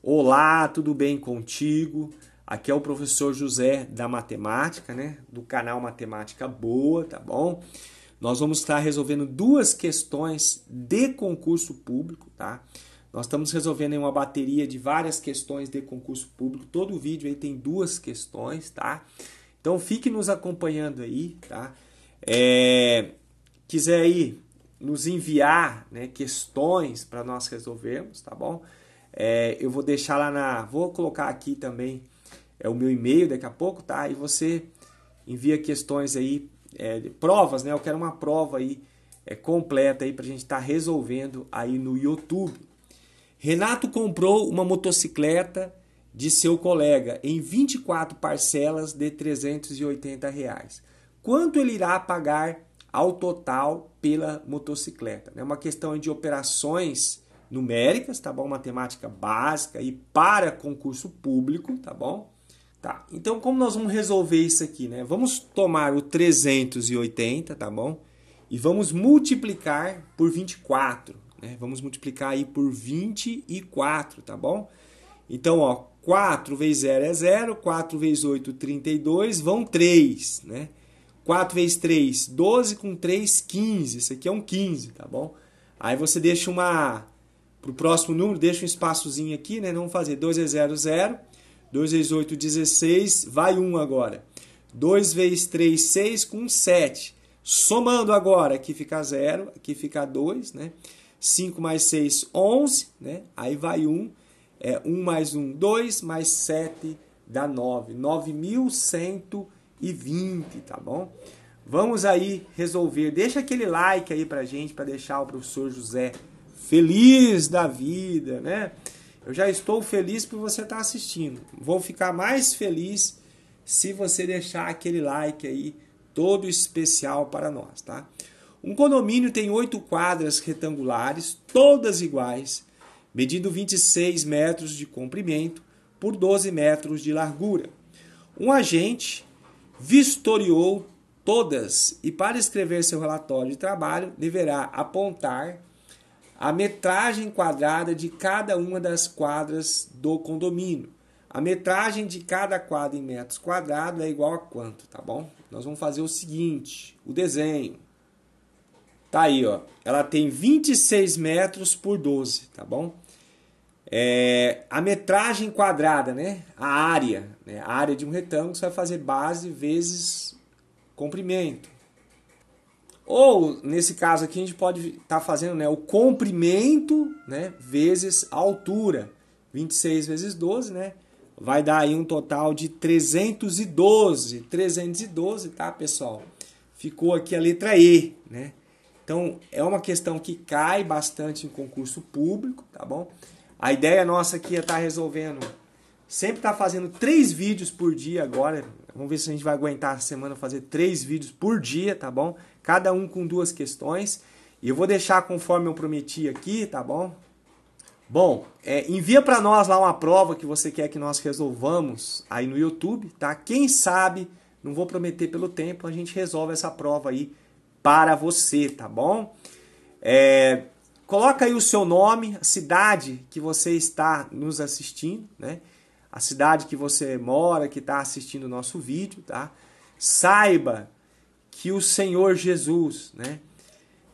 Olá, tudo bem contigo? Aqui é o professor José da Matemática, né? Do canal Matemática Boa, tá bom? Nós vamos estar resolvendo duas questões de concurso público, tá? Nós estamos resolvendo uma bateria de várias questões de concurso público. Todo vídeo aí tem duas questões, tá? Então fique nos acompanhando aí, tá? É, quiser aí nos enviar né, questões para nós resolvermos, tá bom? É, eu vou deixar lá na. Vou colocar aqui também é, o meu e-mail daqui a pouco, tá? E você envia questões aí, é, provas, né? Eu quero uma prova aí é, completa aí pra gente estar tá resolvendo aí no YouTube. Renato comprou uma motocicleta de seu colega em 24 parcelas de 380 reais. Quanto ele irá pagar ao total pela motocicleta? É uma questão de operações numéricas, tá bom? Matemática básica e para concurso público, tá bom? Tá. Então, como nós vamos resolver isso aqui, né? Vamos tomar o 380, tá bom? E vamos multiplicar por 24, né? Vamos multiplicar aí por 24, tá bom? Então, ó, 4 vezes 0 é 0, 4 vezes 8, 32, vão 3, né? 4 vezes 3, 12 com 3, 15. Isso aqui é um 15, tá bom? Aí você deixa uma para o próximo número, deixa um espaçozinho aqui, né? Vamos fazer 2 vezes 0, 0. 2 vezes 8, 16. Vai 1 agora. 2 vezes 3, 6 com 7. Somando agora, aqui fica 0, aqui fica 2, né? 5 mais 6, 11, né? Aí vai 1. É 1 mais 1, 2, mais 7 dá 9. 9.120, tá bom? Vamos aí resolver. Deixa aquele like aí pra gente, para deixar o professor José feliz da vida, né? Eu já estou feliz por você estar assistindo. Vou ficar mais feliz se você deixar aquele like aí todo especial para nós, tá? Um condomínio tem oito quadras retangulares, todas iguais, medindo 26 metros de comprimento por 12 metros de largura. Um agente vistoriou todas e, para escrever seu relatório de trabalho, deverá apontar a metragem quadrada de cada uma das quadras do condomínio. A metragem de cada quadra em metros quadrados é igual a quanto, tá bom? Nós vamos fazer o seguinte, o desenho. Tá aí, ó. Ela tem 26 metros por 12, tá bom? É, a metragem quadrada, né? A área, né? A área de um retângulo você vai fazer base vezes comprimento. Ou, nesse caso aqui, a gente pode estar tá fazendo né, o comprimento né, vezes a altura. 26 vezes 12, né? Vai dar aí um total de 312. 312, tá, pessoal? Ficou aqui a letra E, né? Então, é uma questão que cai bastante em concurso público, tá bom? A ideia nossa aqui é estar tá resolvendo Sempre tá fazendo três vídeos por dia agora. Vamos ver se a gente vai aguentar a semana fazer três vídeos por dia, tá bom? Cada um com duas questões. E eu vou deixar conforme eu prometi aqui, tá bom? Bom, é, envia para nós lá uma prova que você quer que nós resolvamos aí no YouTube, tá? Quem sabe, não vou prometer pelo tempo, a gente resolve essa prova aí para você, tá bom? É, coloca aí o seu nome, a cidade que você está nos assistindo, né? a cidade que você mora, que está assistindo o nosso vídeo, tá? Saiba que o Senhor Jesus, né?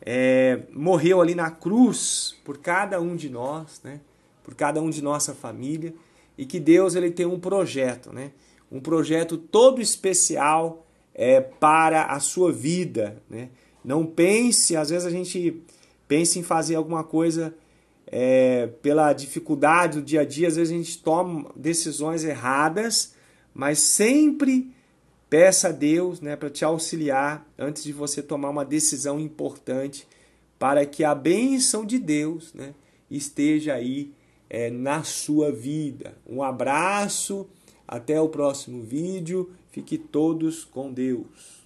É, morreu ali na cruz por cada um de nós, né? Por cada um de nossa família e que Deus ele tem um projeto, né? Um projeto todo especial é, para a sua vida, né? Não pense, às vezes a gente pensa em fazer alguma coisa é, pela dificuldade do dia a dia, às vezes a gente toma decisões erradas, mas sempre peça a Deus né, para te auxiliar antes de você tomar uma decisão importante, para que a bênção de Deus né, esteja aí é, na sua vida. Um abraço, até o próximo vídeo, fique todos com Deus.